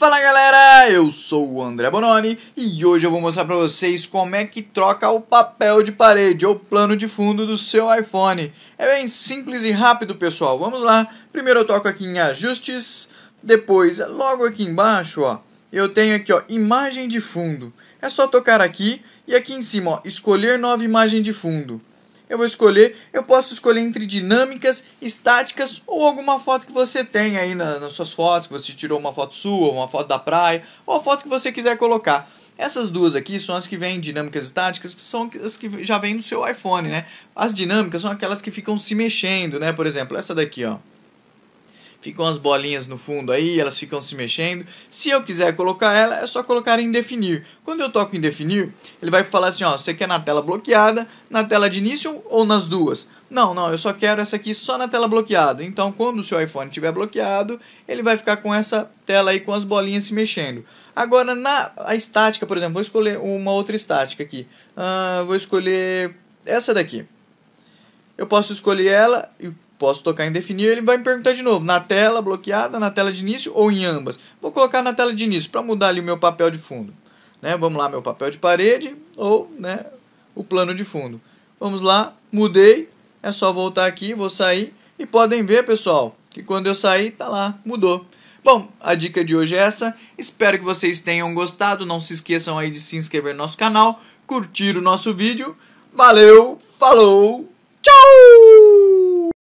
Fala galera, eu sou o André Bononi e hoje eu vou mostrar para vocês como é que troca o papel de parede ou plano de fundo do seu iPhone. É bem simples e rápido pessoal, vamos lá. Primeiro eu toco aqui em ajustes, depois logo aqui embaixo ó, eu tenho aqui ó, imagem de fundo. É só tocar aqui e aqui em cima ó, escolher nova imagem de fundo eu vou escolher, eu posso escolher entre dinâmicas, estáticas ou alguma foto que você tem aí na, nas suas fotos, que você tirou uma foto sua, uma foto da praia, ou a foto que você quiser colocar. Essas duas aqui são as que vêm dinâmicas estáticas, que são as que já vêm no seu iPhone, né? As dinâmicas são aquelas que ficam se mexendo, né? Por exemplo, essa daqui, ó ficam as bolinhas no fundo aí, elas ficam se mexendo. Se eu quiser colocar ela, é só colocar em definir. Quando eu toco em definir, ele vai falar assim, ó, você quer na tela bloqueada, na tela de início ou nas duas? Não, não, eu só quero essa aqui só na tela bloqueada. Então, quando o seu iPhone estiver bloqueado, ele vai ficar com essa tela aí com as bolinhas se mexendo. Agora, na a estática, por exemplo, vou escolher uma outra estática aqui. Uh, vou escolher essa daqui. Eu posso escolher ela e Posso tocar em definir, ele vai me perguntar de novo, na tela bloqueada, na tela de início ou em ambas? Vou colocar na tela de início para mudar ali o meu papel de fundo. Né? Vamos lá, meu papel de parede ou né, o plano de fundo. Vamos lá, mudei, é só voltar aqui, vou sair e podem ver, pessoal, que quando eu sair, tá lá, mudou. Bom, a dica de hoje é essa. Espero que vocês tenham gostado. Não se esqueçam aí de se inscrever no nosso canal, curtir o nosso vídeo. Valeu, falou!